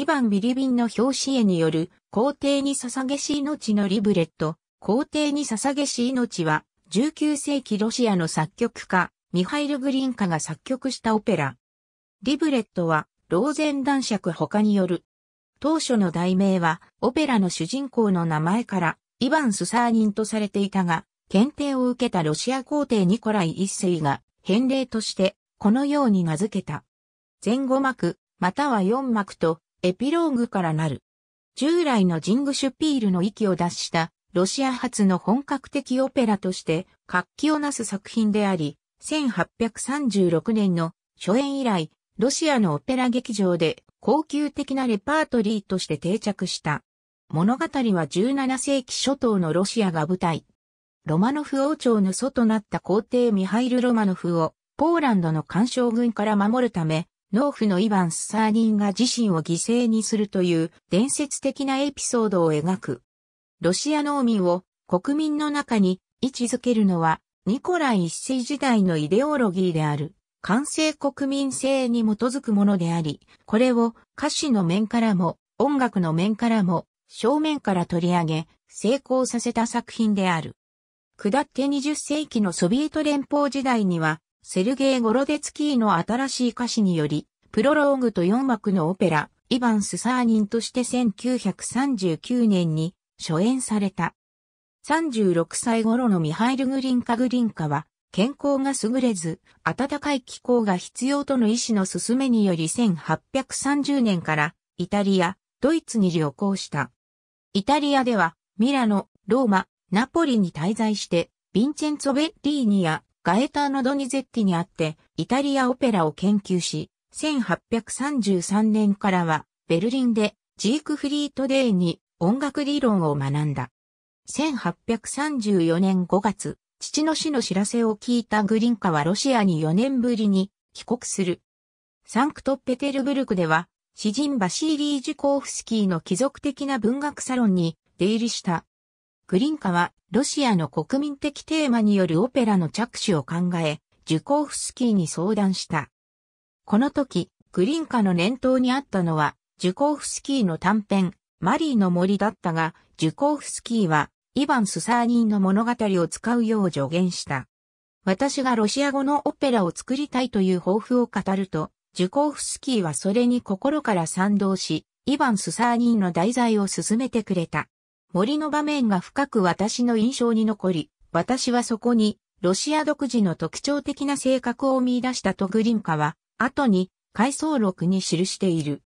イヴァン・ビリビンの表紙絵による、皇帝に捧げし命のリブレット、皇帝に捧げし命は、19世紀ロシアの作曲家、ミハイル・グリンカが作曲したオペラ。リブレットは、ローゼン男爵他による。当初の題名は、オペラの主人公の名前から、イヴァン・スサーニンとされていたが、検定を受けたロシア皇帝ニコライ一世が、返礼として、このように名付けた。前後幕、または四幕と、エピローグからなる。従来のジングシュピールの域を脱したロシア発の本格的オペラとして活気をなす作品であり、1836年の初演以来、ロシアのオペラ劇場で高級的なレパートリーとして定着した。物語は17世紀初頭のロシアが舞台。ロマノフ王朝の祖となった皇帝ミハイル・ロマノフをポーランドの干渉軍から守るため農夫のイヴァン・スサーリンが自身を犠牲にするという伝説的なエピソードを描く。ロシア農民を国民の中に位置づけるのはニコライ一世時代のイデオロギーである。完成国民性に基づくものであり、これを歌詞の面からも音楽の面からも正面から取り上げ成功させた作品である。下って20世紀のソビエト連邦時代にはセルゲイ・ゴロデツキーの新しい歌詞により、プロローグと4幕のオペラ、イヴァンス・サーニンとして1939年に初演された。36歳頃のミハイル・グリンカ・グリンカは、健康が優れず、暖かい気候が必要との医師の勧めにより1830年からイタリア、ドイツに旅行した。イタリアではミラノ、ローマ、ナポリに滞在して、ヴィンチェンツォ・ベッリーニやガエターノ・ドニゼッティにあって、イタリアオペラを研究し、1833年からは、ベルリンで、ジークフリート・デーに音楽理論を学んだ。1834年5月、父の死の知らせを聞いたグリンカはロシアに4年ぶりに帰国する。サンクトペテルブルクでは、詩人バシーリー・ジュコーフスキーの貴族的な文学サロンに出入りしたグリンカは、ロシアの国民的テーマによるオペラの着手を考え、ジュコーフスキーに相談した。この時、グリンカの念頭にあったのは、ジュコーフスキーの短編、マリーの森だったが、ジュコーフスキーは、イヴァン・スサーニンの物語を使うよう助言した。私がロシア語のオペラを作りたいという抱負を語ると、ジュコーフスキーはそれに心から賛同し、イヴァン・スサーニンの題材を進めてくれた。森の場面が深く私の印象に残り、私はそこに、ロシア独自の特徴的な性格を見出したとグリンカは、後に、回想録に記している。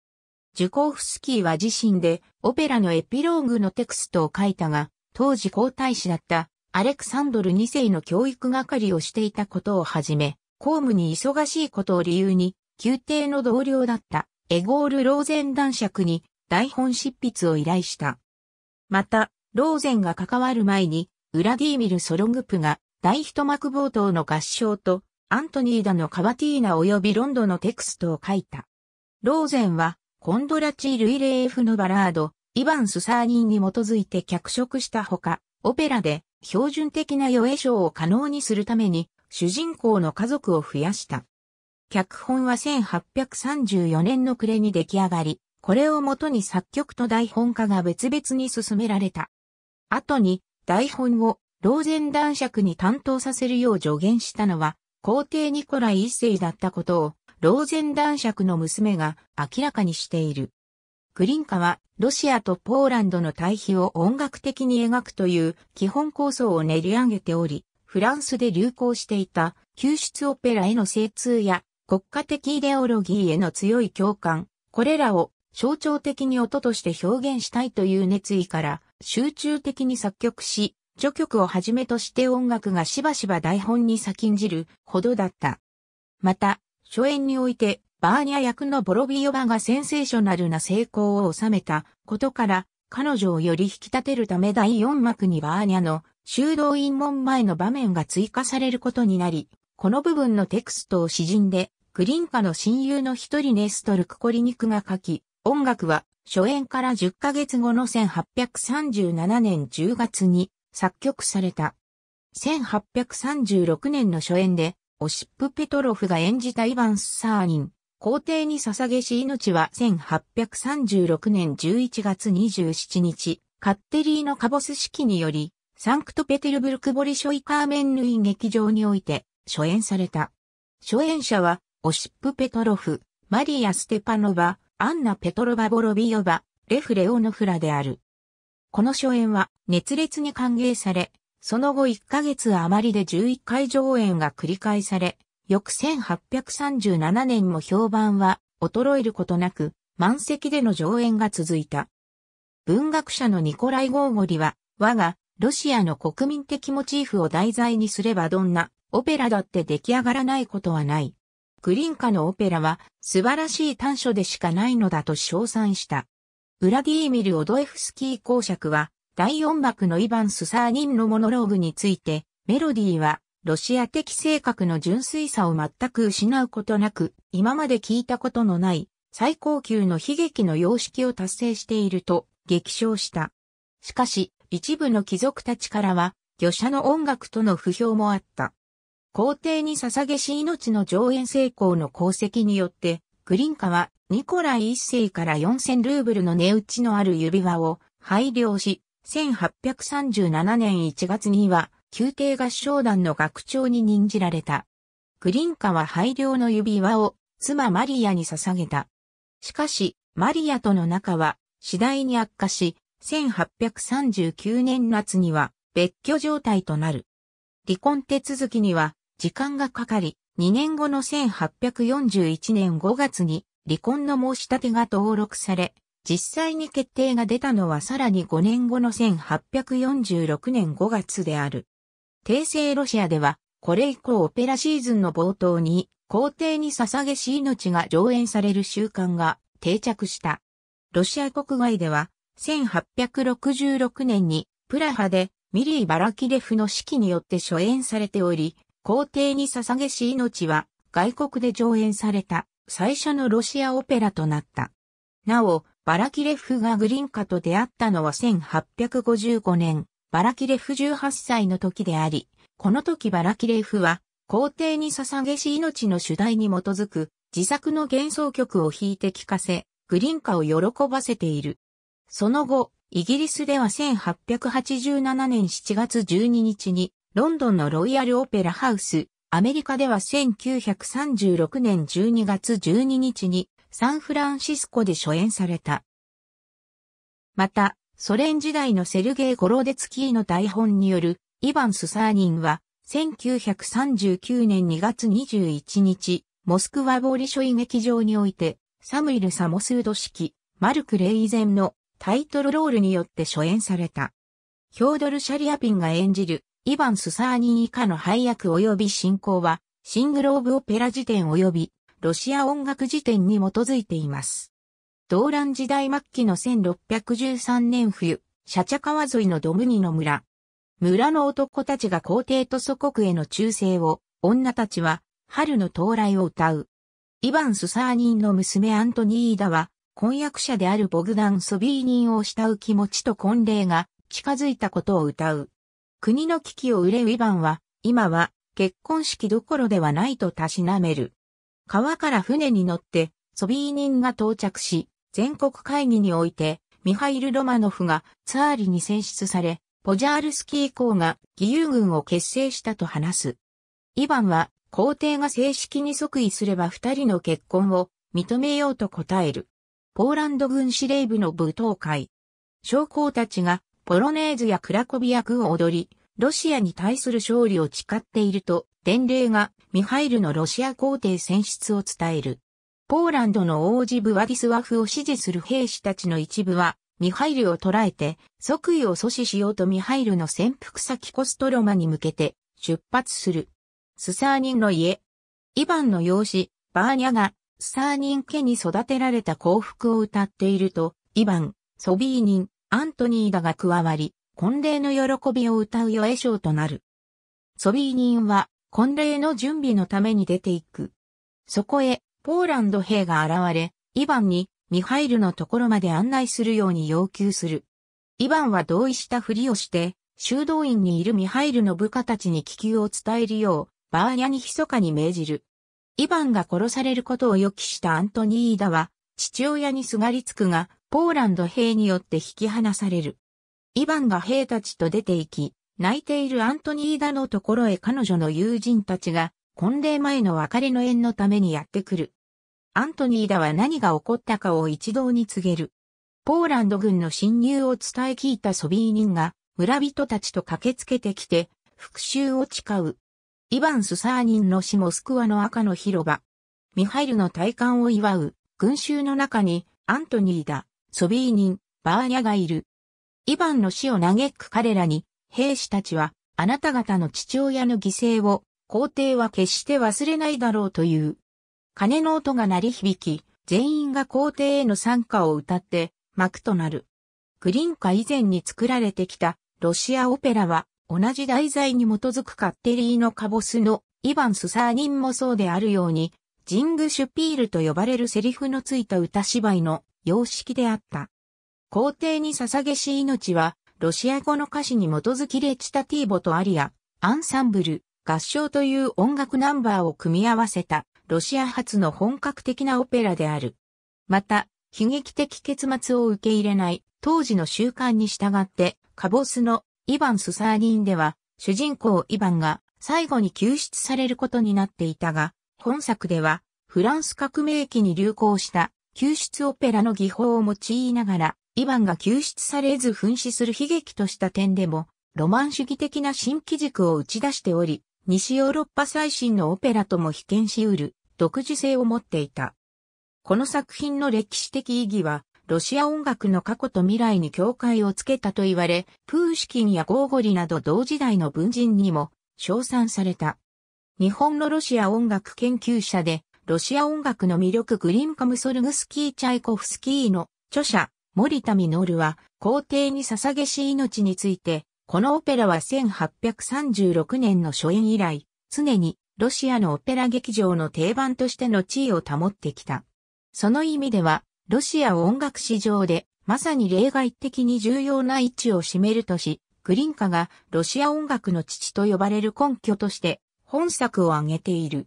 ジュコーフスキーは自身で、オペラのエピローグのテクストを書いたが、当時皇太子だった、アレクサンドル2世の教育係をしていたことをはじめ、公務に忙しいことを理由に、宮廷の同僚だった、エゴール・ローゼン男爵に、台本執筆を依頼した。また、ローゼンが関わる前に、ウラディーミル・ソロングプが大一幕冒頭の合唱と、アントニーダのカバティーナ及びロンドのテクストを書いた。ローゼンは、コンドラチー・ルイレーフのバラード、イヴァン・スサーニンに基づいて脚色したほか、オペラで標準的な予絵賞を可能にするために、主人公の家族を増やした。脚本は1834年の暮れに出来上がり、これをもとに作曲と台本化が別々に進められた。後に台本をローゼン男爵に担当させるよう助言したのは皇帝ニコライ一世だったことをローゼン男爵の娘が明らかにしている。グリンカはロシアとポーランドの対比を音楽的に描くという基本構想を練り上げており、フランスで流行していた救出オペラへの精通や国家的イデオロギーへの強い共感、これらを象徴的に音として表現したいという熱意から、集中的に作曲し、序曲をはじめとして音楽がしばしば台本に先んじるほどだった。また、初演において、バーニャ役のボロビヨバがセンセーショナルな成功を収めたことから、彼女をより引き立てるため第4幕にバーニャの修道院門前の場面が追加されることになり、この部分のテクストを詩人で、グリンカの親友の一人ネストル・クコリニクが書き、音楽は初演から10ヶ月後の1837年10月に作曲された。1836年の初演で、オシップ・ペトロフが演じたイヴァンス・サーニン、皇帝に捧げし命は1836年11月27日、カッテリーのカボス式により、サンクトペテルブルク・ボリショイ・カーメンヌイ劇場において初演された。初演者は、オシップ・ペトロフ、マリア・ステパノバ、アンナ・ペトロバ・ボロビヨバ、レフ・レオノフラである。この初演は熱烈に歓迎され、その後1ヶ月余りで11回上演が繰り返され、翌1837年も評判は衰えることなく、満席での上演が続いた。文学者のニコライ・ゴーゴリは、我がロシアの国民的モチーフを題材にすればどんなオペラだって出来上がらないことはない。グリンカのオペラは素晴らしい短所でしかないのだと称賛した。ウラディーミル・オドエフスキー公爵は、第4幕のイヴァンス・サーニンのモノローグについて、メロディーは、ロシア的性格の純粋さを全く失うことなく、今まで聞いたことのない、最高級の悲劇の様式を達成していると、激賞した。しかし、一部の貴族たちからは、魚者の音楽との不評もあった。皇帝に捧げし命の上演成功の功績によって、グリンカはニコライ一世から4000ルーブルの値打ちのある指輪を配慮し、1837年1月には、宮廷合唱団の学長に任じられた。グリンカは配慮の指輪を妻マリアに捧げた。しかし、マリアとの仲は次第に悪化し、1839年夏には別居状態となる。離婚手続きには時間がかかり、2年後の1841年5月に離婚の申し立てが登録され、実際に決定が出たのはさらに5年後の1846年5月である。帝政ロシアでは、これ以降オペラシーズンの冒頭に、皇帝に捧げし命が上演される習慣が定着した。ロシア国外では、1866年に、プラハでミリー・バラキレフの指揮によって初演されており、皇帝に捧げし命は外国で上演された最初のロシアオペラとなった。なお、バラキレフがグリンカと出会ったのは1855年、バラキレフ18歳の時であり、この時バラキレフは皇帝に捧げし命の主題に基づく自作の幻想曲を弾いて聴かせ、グリンカを喜ばせている。その後、イギリスでは1887年7月12日にロンドンのロイヤルオペラハウス、アメリカでは1936年12月12日にサンフランシスコで初演された。また、ソ連時代のセルゲイ・ゴローデツキーの台本によるイヴァン・スサーニンは1939年2月21日、モスクワボーリショイ劇場においてサムイル・サモスード式、マルク・レイゼンのタイトルロールによって初演された。ヒョードル・シャリアピンが演じるイヴァン・スサーニン以下の配役及び進行は、シングローブ・オペラ辞典及び、ロシア音楽辞典に基づいています。動乱時代末期の1613年冬、シャチャ川沿いのドムニの村。村の男たちが皇帝と祖国への忠誠を、女たちは、春の到来を歌う。イヴァン・スサーニンの娘アントニーダは、婚約者であるボグダン・ソビーニンを慕う気持ちと婚礼が近づいたことを歌う。国の危機を憂うイヴァンは、今は結婚式どころではないとたしなめる。川から船に乗って、ソビー人が到着し、全国会議において、ミハイル・ロマノフがツアーリに選出され、ポジャールスキー校が義勇軍を結成したと話す。イヴァンは、皇帝が正式に即位すれば二人の結婚を認めようと答える。ポーランド軍司令部の舞踏会。将校たちがポロネーズやクラコビアクを踊り、ロシアに対する勝利を誓っていると、伝令がミハイルのロシア皇帝選出を伝える。ポーランドの王子ブワディスワフを支持する兵士たちの一部は、ミハイルを捕らえて、即位を阻止しようとミハイルの潜伏先コストロマに向けて出発する。スサーニンの家。イヴァンの養子、バーニャが、スサーニン家に育てられた幸福を歌っていると、イヴァン、ソビーニン、アントニーだが加わり、婚礼の喜びを歌う予衛賞となる。ソビーニンは婚礼の準備のために出ていく。そこへ、ポーランド兵が現れ、イヴァンにミハイルのところまで案内するように要求する。イヴァンは同意したふりをして、修道院にいるミハイルの部下たちに気球を伝えるよう、バーニャに密かに命じる。イヴァンが殺されることを予期したアントニーダは、父親にすがりつくが、ポーランド兵によって引き離される。イヴァンが兵たちと出て行き、泣いているアントニーダのところへ彼女の友人たちが、婚礼前の別れの縁のためにやってくる。アントニーダは何が起こったかを一堂に告げる。ポーランド軍の侵入を伝え聞いたソビー人が、村人たちと駆けつけてきて、復讐を誓う。イヴァン・スサーニンの死モスクワの赤の広場。ミハイルの退官を祝う、群衆の中に、アントニーダ、ソビーニン、バーニャがいる。イヴァンの死を嘆く彼らに、兵士たちは、あなた方の父親の犠牲を、皇帝は決して忘れないだろうという。鐘の音が鳴り響き、全員が皇帝への参加を歌って、幕となる。グリンカ以前に作られてきた、ロシアオペラは、同じ題材に基づくカッテリーのカボスの、イヴァン・スサーニンもそうであるように、ジング・シュピールと呼ばれるセリフのついた歌芝居の様式であった。皇帝に捧げし命は、ロシア語の歌詞に基づきレチタティーボとアリア、アンサンブル、合唱という音楽ナンバーを組み合わせた、ロシア発の本格的なオペラである。また、悲劇的結末を受け入れない、当時の習慣に従って、カボスのイヴァン・スサーリンでは、主人公イヴァンが最後に救出されることになっていたが、本作では、フランス革命期に流行した救出オペラの技法を用いながら、イヴァンが救出されず噴死する悲劇とした点でも、ロマン主義的な新規軸を打ち出しており、西ヨーロッパ最新のオペラとも被験し得る独自性を持っていた。この作品の歴史的意義は、ロシア音楽の過去と未来に境界をつけたと言われ、プーシキンやゴーゴリなど同時代の文人にも称賛された。日本のロシア音楽研究者で、ロシア音楽の魅力グリンカムソルグスキー・チャイコフスキーの著者、森田実は、皇帝に捧げし命について、このオペラは1836年の初演以来、常にロシアのオペラ劇場の定番としての地位を保ってきた。その意味では、ロシア音楽史上で、まさに例外的に重要な位置を占めるとし、グリンカがロシア音楽の父と呼ばれる根拠として、本作を挙げている。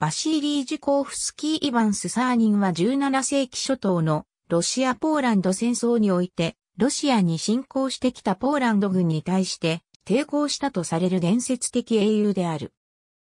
バシーリー・ジコーフスキー・イヴァンス・サーニンは17世紀初頭のロシア・ポーランド戦争において、ロシアに侵攻してきたポーランド軍に対して抵抗したとされる伝説的英雄である。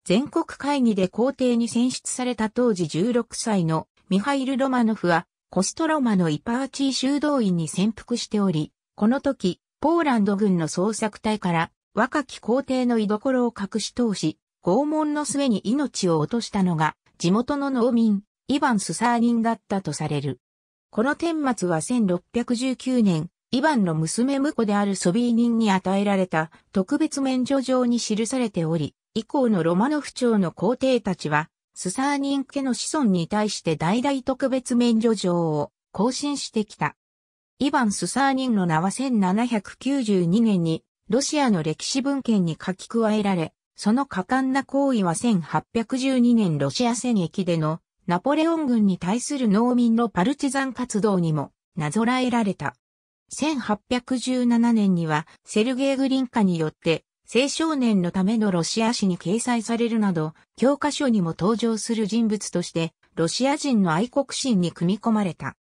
全国会議で皇帝に選出された当時16歳のミハイル・ロマノフはコストロマのイパーチー修道院に潜伏しており、この時、ポーランド軍の捜索隊から若き皇帝の居所を隠し通し、拷問の末に命を落としたのが、地元の農民、イヴァン・スサーニンだったとされる。この天末は1619年、イヴァンの娘婿であるソビー人に与えられた特別免除状に記されており、以降のロマノフ朝の皇帝たちは、スサーニン家の子孫に対して代々特別免除状を更新してきた。イヴァン・スサーニンの名は1792年にロシアの歴史文献に書き加えられ、その果敢な行為は1812年ロシア戦役でのナポレオン軍に対する農民のパルチザン活動にもなぞらえられた。1817年にはセルゲイ・グリンカによって青少年のためのロシア史に掲載されるなど、教科書にも登場する人物として、ロシア人の愛国心に組み込まれた。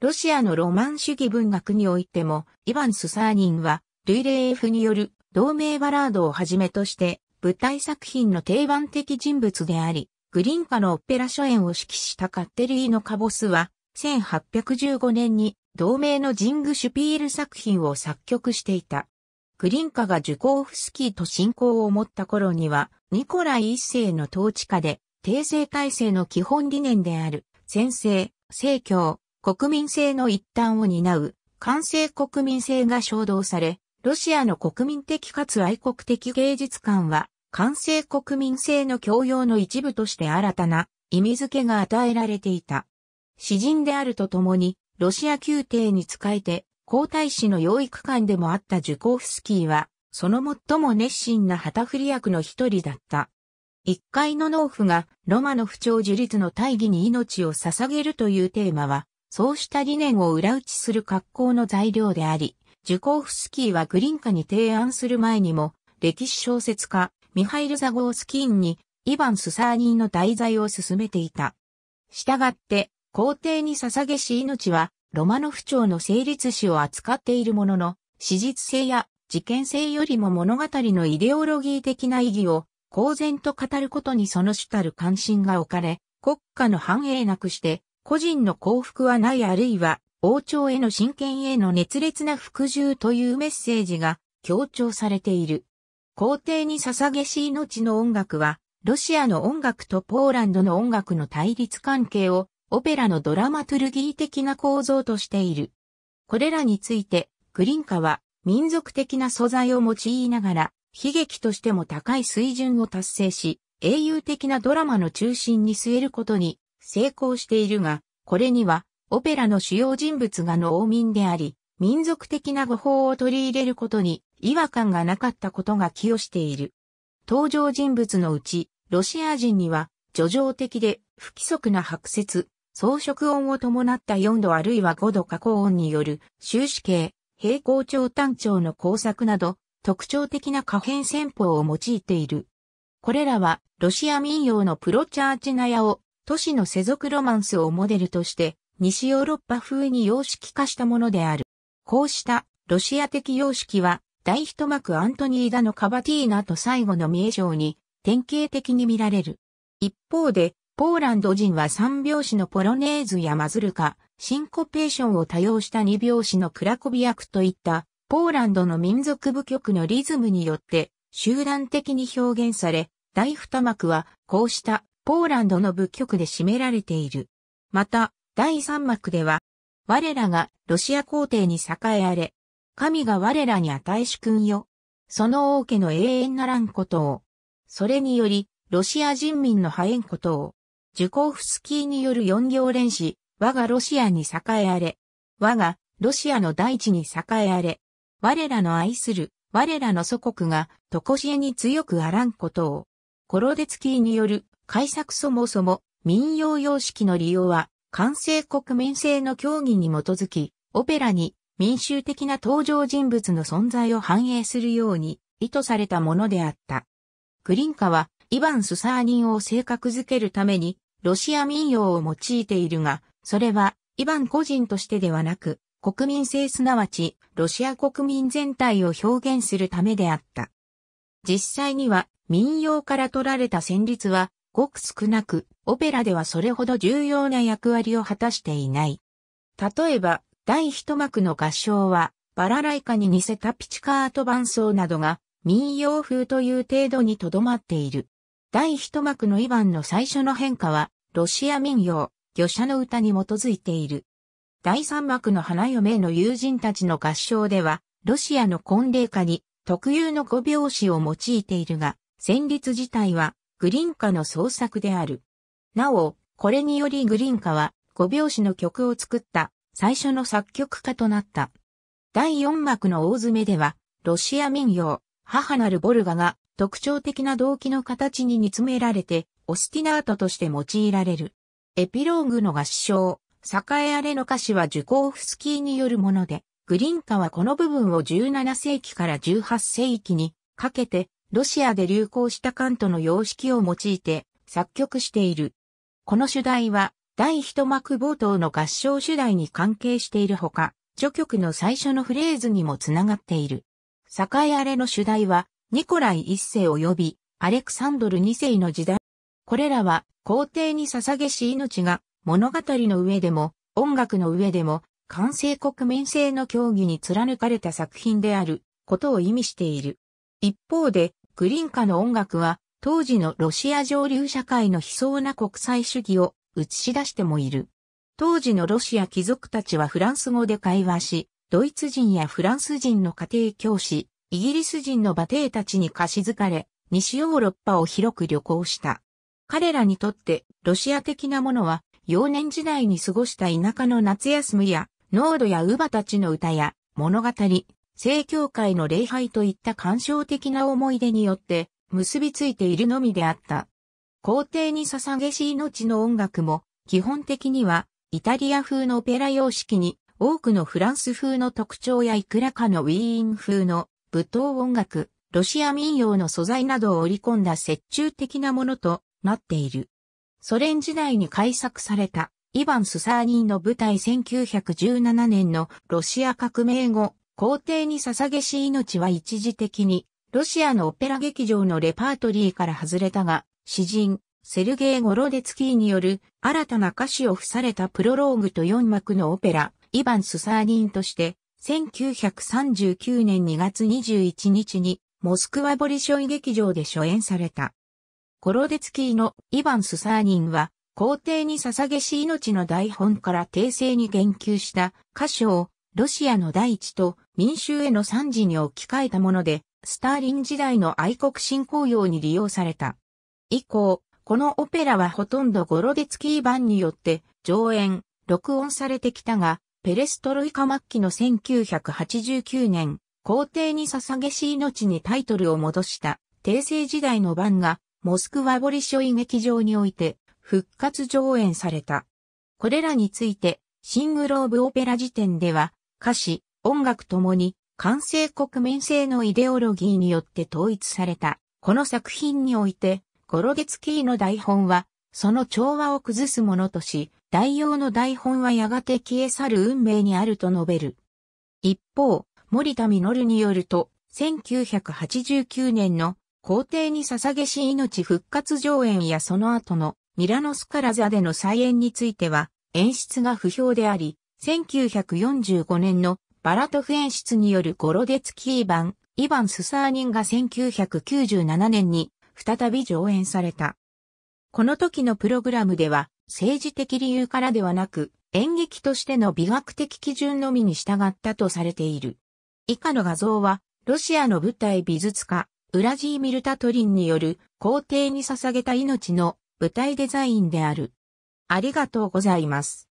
ロシアのロマン主義文学においても、イヴァン・スサーニンは、ルイレーフによる同盟バラードをはじめとして、舞台作品の定番的人物であり、グリンカのオペラ初演を指揮したカッテリーのカボスは、1815年に同名のジング・シュピール作品を作曲していた。グリンカがジュコーフスキーと親交を持った頃には、ニコライ一世の統治下で、帝政体制の基本理念である、先生、政教、国民性の一端を担う、完成国民性が衝動され、ロシアの国民的かつ愛国的芸術館は、完成国民性の教養の一部として新たな意味付けが与えられていた。詩人であるとともに、ロシア宮廷に仕えて、皇太子の養育館でもあったジュコフスキーは、その最も熱心な旗振り役の一人だった。一階の農夫がロマノフ調樹立の大義に命を捧げるというテーマは、そうした理念を裏打ちする格好の材料であり、ジュコーフスキーはグリンカに提案する前にも、歴史小説家、ミハイル・ザゴースキーンに、イヴァン・スサーニーの題材を進めていた。したがって、皇帝に捧げし命は、ロマノフ朝の成立史を扱っているものの、史実性や事件性よりも物語のイデオロギー的な意義を公然と語ることにその主たる関心が置かれ、国家の繁栄なくして、個人の幸福はないあるいは王朝への真剣への熱烈な服従というメッセージが強調されている。皇帝に捧げし命の音楽は、ロシアの音楽とポーランドの音楽の対立関係をオペラのドラマトゥルギー的な構造としている。これらについて、グリンカは民族的な素材を用いながら、悲劇としても高い水準を達成し、英雄的なドラマの中心に据えることに成功しているが、これにはオペラの主要人物が農民であり、民族的な語法を取り入れることに違和感がなかったことが寄与している。登場人物のうち、ロシア人には、叙情的で不規則な白節、装飾音を伴った4度あるいは5度加工音による終止形、平行調単調の工作など、特徴的な可変戦法を用いている。これらは、ロシア民謡のプロチャーチナヤを、都市の世俗ロマンスをモデルとして、西ヨーロッパ風に様式化したものである。こうしたロシア的様式は、大一幕アントニーダのカバティーナと最後の見えに典型的に見られる。一方で、ポーランド人は三拍子のポロネーズやマズルカ、シンコペーションを多用した二拍子のクラコビアクといった、ポーランドの民族部曲のリズムによって集団的に表現され、大二幕はこうしたポーランドの部曲で占められている。また、第三幕では、我らがロシア皇帝に栄えあれ、神が我らに与え主君よ。その王家の永遠ならんことを。それにより、ロシア人民のハエことを。ジュコフスキーによる四行連詞、我がロシアに栄えあれ。我がロシアの大地に栄えあれ。我らの愛する、我らの祖国が、とこしえに強くあらんことを。コロデツキーによる、改作そもそも、民謡様式の利用は、完成国民性の協議に基づき、オペラに民衆的な登場人物の存在を反映するように意図されたものであった。グリンカは、イヴァン・スサーニンを性格づけるために、ロシア民謡を用いているが、それは、イヴァン個人としてではなく、国民性すなわち、ロシア国民全体を表現するためであった。実際には、民謡から取られた旋律は、ごく少なく、オペラではそれほど重要な役割を果たしていない。例えば、第一幕の合唱は、バラライカに似せたピチカート伴奏などが民謡風という程度にとどまっている。第一幕のイヴァンの最初の変化は、ロシア民謡、魚者の歌に基づいている。第三幕の花嫁の友人たちの合唱では、ロシアの婚礼歌に特有の五拍子を用いているが、旋律自体はグリンカの創作である。なお、これによりグリンカは5拍子の曲を作った最初の作曲家となった。第4幕の大詰めでは、ロシア民謡、母なるボルガが特徴的な動機の形に煮詰められて、オスティナートとして用いられる。エピローグの合唱、栄あれの歌詞はジュコーフスキーによるもので、グリンカはこの部分を17世紀から18世紀にかけて、ロシアで流行したカントの様式を用いて作曲している。この主題は、第一幕冒頭の合唱主題に関係しているほか、序曲の最初のフレーズにもつながっている。栄荒れの主題は、ニコライ一世及び、アレクサンドル二世の時代。これらは、皇帝に捧げし命が、物語の上でも、音楽の上でも、完成国民性の競技に貫かれた作品であることを意味している。一方で、グリンカの音楽は当時のロシア上流社会の悲壮な国際主義を映し出してもいる。当時のロシア貴族たちはフランス語で会話し、ドイツ人やフランス人の家庭教師、イギリス人の馬蹄たちに貸し付かれ、西ヨーロッパを広く旅行した。彼らにとって、ロシア的なものは、幼年時代に過ごした田舎の夏休みや、ノードやウバたちの歌や、物語、正教会の礼拝といった感傷的な思い出によって、結びついているのみであった。皇帝に捧げし命の音楽も、基本的には、イタリア風のオペラ様式に、多くのフランス風の特徴やいくらかのウィーン風の舞踏音楽、ロシア民謡の素材などを織り込んだ折衷的なものとなっている。ソ連時代に改作されたイヴァン・スサーニンの舞台1917年のロシア革命後、皇帝に捧げし命は一時的にロシアのオペラ劇場のレパートリーから外れたが、詩人、セルゲイ・ゴロデツキーによる新たな歌詞を付されたプロローグと4幕のオペラ、イヴァン・スサーニンとして、1939年2月21日に、モスクワボリショイ劇場で初演された。ゴロデツキーのイヴァン・スサーニンは、皇帝に捧げし命の台本から訂正に言及した歌詞をロシアの第一と民衆への惨事に置き換えたもので、スターリン時代の愛国信仰用に利用された。以降、このオペラはほとんどゴロデツキー版によって上演、録音されてきたが、ペレストロイカ末期の1989年、皇帝に捧げし命にタイトルを戻した帝政時代の版がモスクワボリショイ劇場において復活上演された。これらについて、シングローブオペラ辞典では歌詞、音楽ともに完成国民性のイデオロギーによって統一された。この作品において、ゴロゲツキーの台本は、その調和を崩すものとし、代用の台本はやがて消え去る運命にあると述べる。一方、森田実によると、1989年の皇帝に捧げし命復活上演やその後のミラノスカラザでの再演については、演出が不評であり、1945年のバラトフ演出によるゴロデツキー版、イヴァン・スサーニンが1997年に再び上演された。この時のプログラムでは、政治的理由からではなく、演劇としての美学的基準のみに従ったとされている。以下の画像は、ロシアの舞台美術家、ウラジーミル・タトリンによる皇帝に捧げた命の舞台デザインである。ありがとうございます。